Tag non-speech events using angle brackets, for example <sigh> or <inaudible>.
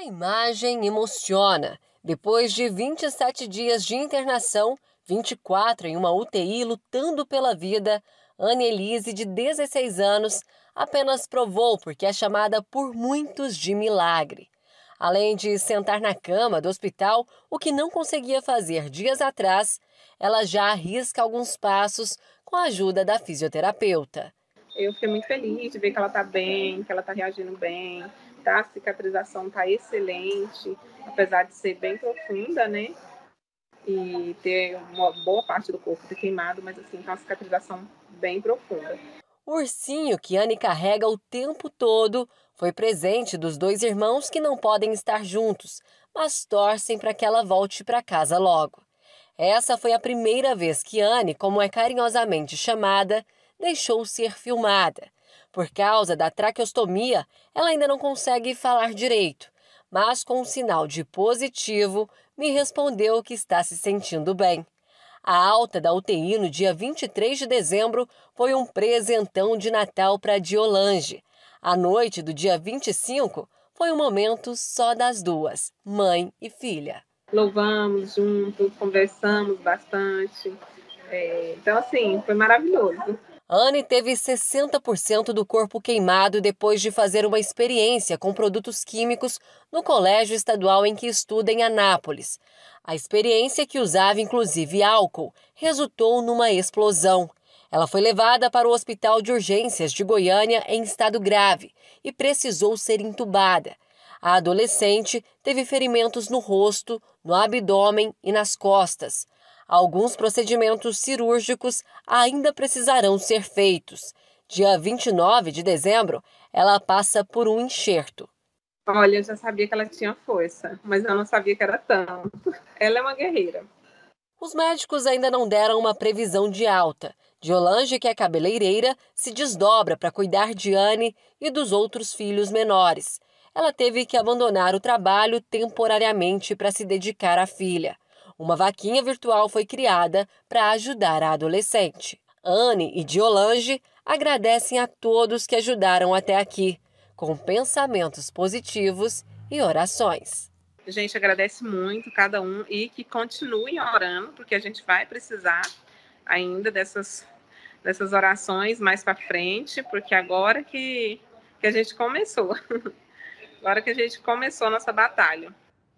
A imagem emociona. Depois de 27 dias de internação, 24 em uma UTI lutando pela vida, Anne Elise, de 16 anos, apenas provou porque é chamada por muitos de milagre. Além de sentar na cama do hospital, o que não conseguia fazer dias atrás, ela já arrisca alguns passos com a ajuda da fisioterapeuta. Eu fiquei muito feliz de ver que ela está bem, que ela está reagindo bem, tá? A cicatrização tá excelente, apesar de ser bem profunda, né? E ter uma boa parte do corpo queimado, mas assim, tá uma cicatrização bem profunda. O ursinho que Anne carrega o tempo todo foi presente dos dois irmãos que não podem estar juntos, mas torcem para que ela volte para casa logo. Essa foi a primeira vez que Anne, como é carinhosamente chamada, deixou ser filmada. Por causa da traqueostomia, ela ainda não consegue falar direito, mas com um sinal de positivo, me respondeu que está se sentindo bem. A alta da UTI no dia 23 de dezembro foi um presentão de Natal para Diolange. A noite do dia 25 foi um momento só das duas, mãe e filha. Louvamos juntos, conversamos bastante. É, então, assim, foi maravilhoso. Anne teve 60% do corpo queimado depois de fazer uma experiência com produtos químicos no colégio estadual em que estuda em Anápolis. A experiência, que usava inclusive álcool, resultou numa explosão. Ela foi levada para o Hospital de Urgências de Goiânia em estado grave e precisou ser intubada. A adolescente teve ferimentos no rosto, no abdômen e nas costas. Alguns procedimentos cirúrgicos ainda precisarão ser feitos. Dia 29 de dezembro, ela passa por um enxerto. Olha, eu já sabia que ela tinha força, mas eu não sabia que era tanto. Ela é uma guerreira. Os médicos ainda não deram uma previsão de alta. Diolange, que é cabeleireira, se desdobra para cuidar de Anne e dos outros filhos menores. Ela teve que abandonar o trabalho temporariamente para se dedicar à filha uma vaquinha virtual foi criada para ajudar a adolescente. Anne e Diolange agradecem a todos que ajudaram até aqui, com pensamentos positivos e orações. A gente agradece muito cada um e que continuem orando, porque a gente vai precisar ainda dessas, dessas orações mais para frente, porque agora que, que a gente começou, <laughs> agora que a gente começou a nossa batalha.